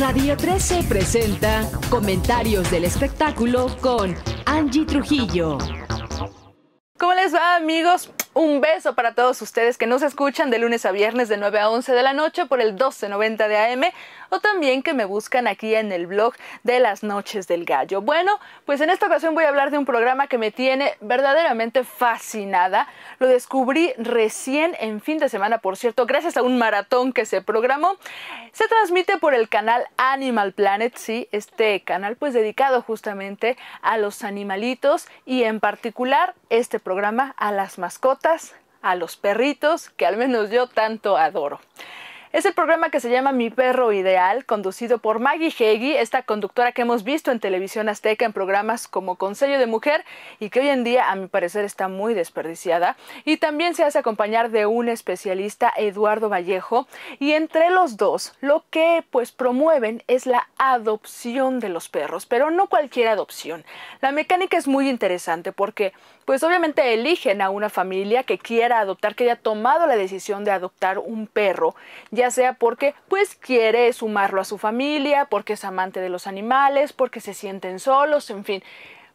Radio 13 presenta Comentarios del Espectáculo con Angie Trujillo. ¿Cómo les va amigos? Un beso para todos ustedes que nos escuchan de lunes a viernes de 9 a 11 de la noche por el 1290 de AM o también que me buscan aquí en el blog de las noches del gallo. Bueno, pues en esta ocasión voy a hablar de un programa que me tiene verdaderamente fascinada. Lo descubrí recién en fin de semana, por cierto, gracias a un maratón que se programó. Se transmite por el canal Animal Planet, sí, este canal pues dedicado justamente a los animalitos y en particular este programa a las mascotas a los perritos, que al menos yo tanto adoro. Es el programa que se llama Mi Perro Ideal, conducido por Maggie Heggie, esta conductora que hemos visto en televisión azteca en programas como Consejo de Mujer y que hoy en día, a mi parecer, está muy desperdiciada. Y también se hace acompañar de un especialista, Eduardo Vallejo. Y entre los dos, lo que pues promueven es la adopción de los perros, pero no cualquier adopción. La mecánica es muy interesante porque pues obviamente eligen a una familia que quiera adoptar, que haya tomado la decisión de adoptar un perro ya sea porque pues quiere sumarlo a su familia, porque es amante de los animales, porque se sienten solos, en fin.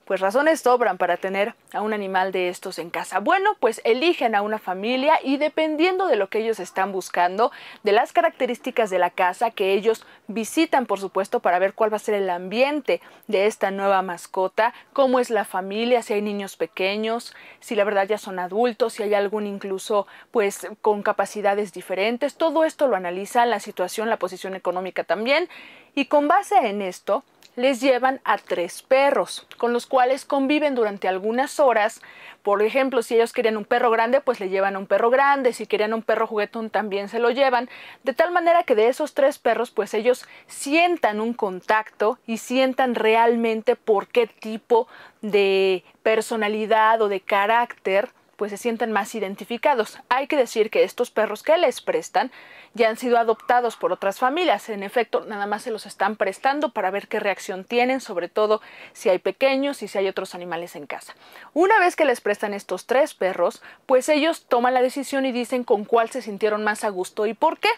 Pues razones sobran para tener a un animal de estos en casa. Bueno, pues eligen a una familia y dependiendo de lo que ellos están buscando, de las características de la casa que ellos visitan, por supuesto, para ver cuál va a ser el ambiente de esta nueva mascota, cómo es la familia, si hay niños pequeños, si la verdad ya son adultos, si hay algún incluso pues con capacidades diferentes. Todo esto lo analizan, la situación, la posición económica también y con base en esto, les llevan a tres perros, con los cuales conviven durante algunas horas. Por ejemplo, si ellos querían un perro grande, pues le llevan a un perro grande, si querían un perro juguetón también se lo llevan, de tal manera que de esos tres perros, pues ellos sientan un contacto y sientan realmente por qué tipo de personalidad o de carácter pues se sienten más identificados. Hay que decir que estos perros que les prestan ya han sido adoptados por otras familias. En efecto, nada más se los están prestando para ver qué reacción tienen, sobre todo si hay pequeños y si hay otros animales en casa. Una vez que les prestan estos tres perros, pues ellos toman la decisión y dicen con cuál se sintieron más a gusto y por qué.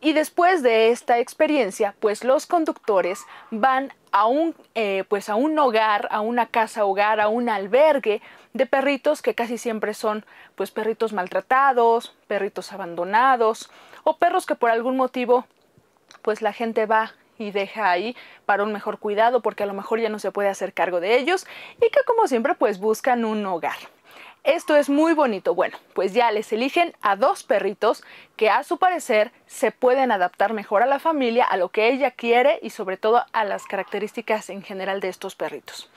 Y después de esta experiencia, pues los conductores van a un, eh, pues a un hogar, a una casa hogar, a un albergue de perritos que casi siempre son pues perritos maltratados, perritos abandonados o perros que por algún motivo pues la gente va y deja ahí para un mejor cuidado porque a lo mejor ya no se puede hacer cargo de ellos y que como siempre pues buscan un hogar. Esto es muy bonito. Bueno, pues ya les eligen a dos perritos que a su parecer se pueden adaptar mejor a la familia, a lo que ella quiere y sobre todo a las características en general de estos perritos.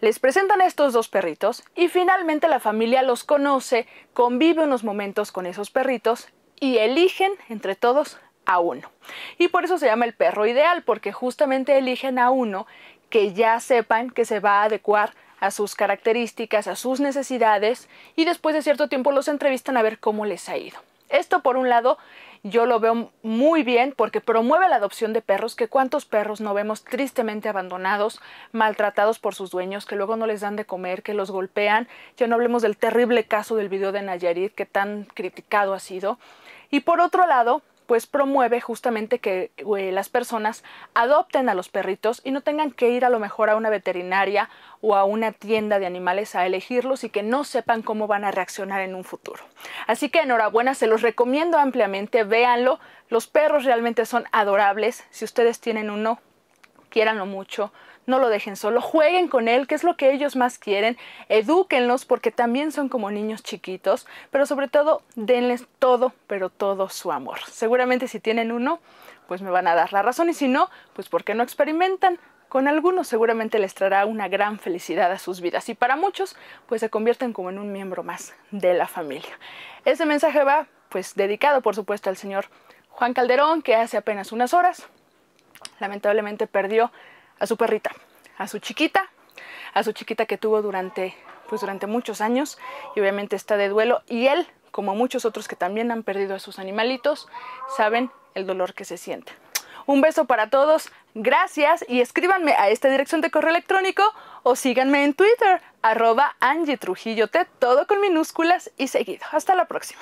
Les presentan a estos dos perritos y finalmente la familia los conoce, convive unos momentos con esos perritos y eligen entre todos a uno. Y por eso se llama el perro ideal, porque justamente eligen a uno que ya sepan que se va a adecuar a sus características, a sus necesidades y después de cierto tiempo los entrevistan a ver cómo les ha ido. Esto por un lado yo lo veo muy bien porque promueve la adopción de perros, que cuántos perros no vemos tristemente abandonados, maltratados por sus dueños, que luego no les dan de comer, que los golpean. Ya no hablemos del terrible caso del video de Nayarit que tan criticado ha sido. Y por otro lado, pues promueve justamente que las personas adopten a los perritos y no tengan que ir a lo mejor a una veterinaria o a una tienda de animales a elegirlos y que no sepan cómo van a reaccionar en un futuro. Así que enhorabuena, se los recomiendo ampliamente, véanlo, los perros realmente son adorables, si ustedes tienen uno, quieranlo mucho, no lo dejen solo, jueguen con él, que es lo que ellos más quieren, edúquenlos porque también son como niños chiquitos, pero sobre todo denles todo, pero todo su amor. Seguramente si tienen uno, pues me van a dar la razón y si no, pues porque no experimentan con algunos seguramente les traerá una gran felicidad a sus vidas y para muchos pues se convierten como en un miembro más de la familia. Ese mensaje va pues dedicado por supuesto al señor Juan Calderón que hace apenas unas horas lamentablemente perdió a su perrita, a su chiquita, a su chiquita que tuvo durante, pues durante muchos años y obviamente está de duelo y él, como muchos otros que también han perdido a sus animalitos, saben el dolor que se siente. Un beso para todos, gracias y escríbanme a esta dirección de correo electrónico o síganme en Twitter, arroba Angie todo con minúsculas y seguido. Hasta la próxima.